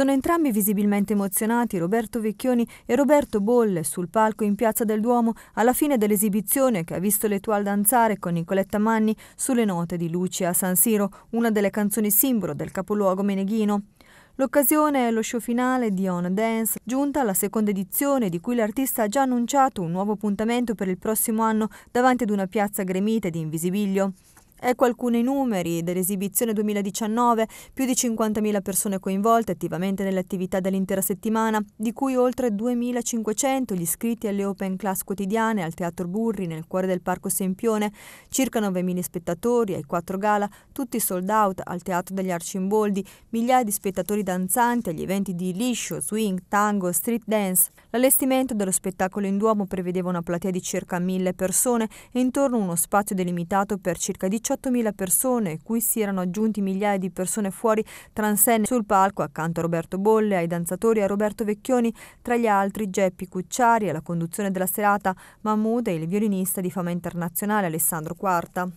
Sono entrambi visibilmente emozionati Roberto Vecchioni e Roberto Bolle sul palco in Piazza del Duomo alla fine dell'esibizione che ha visto l'Etoile danzare con Nicoletta Manni sulle note di Lucia San Siro, una delle canzoni simbolo del capoluogo meneghino. L'occasione è lo show finale di On Dance, giunta alla seconda edizione di cui l'artista ha già annunciato un nuovo appuntamento per il prossimo anno davanti ad una piazza gremita di invisibilio. Ecco alcuni numeri dell'esibizione 2019, più di 50.000 persone coinvolte attivamente nelle attività dell'intera settimana, di cui oltre 2.500 gli iscritti alle open class quotidiane al Teatro Burri nel cuore del Parco Sempione, circa 9.000 spettatori ai quattro gala, tutti sold out al Teatro degli Arcimboldi, migliaia di spettatori danzanti agli eventi di liscio, swing, tango, street dance. L'allestimento dello spettacolo in Duomo prevedeva una platea di circa 1.000 persone e intorno uno spazio delimitato per circa 18 18.000 persone, cui si erano aggiunti migliaia di persone fuori transenne sul palco accanto a Roberto Bolle, ai danzatori e a Roberto Vecchioni, tra gli altri Geppi Cucciari alla conduzione della serata, Mahmoud e il violinista di fama internazionale Alessandro Quarta.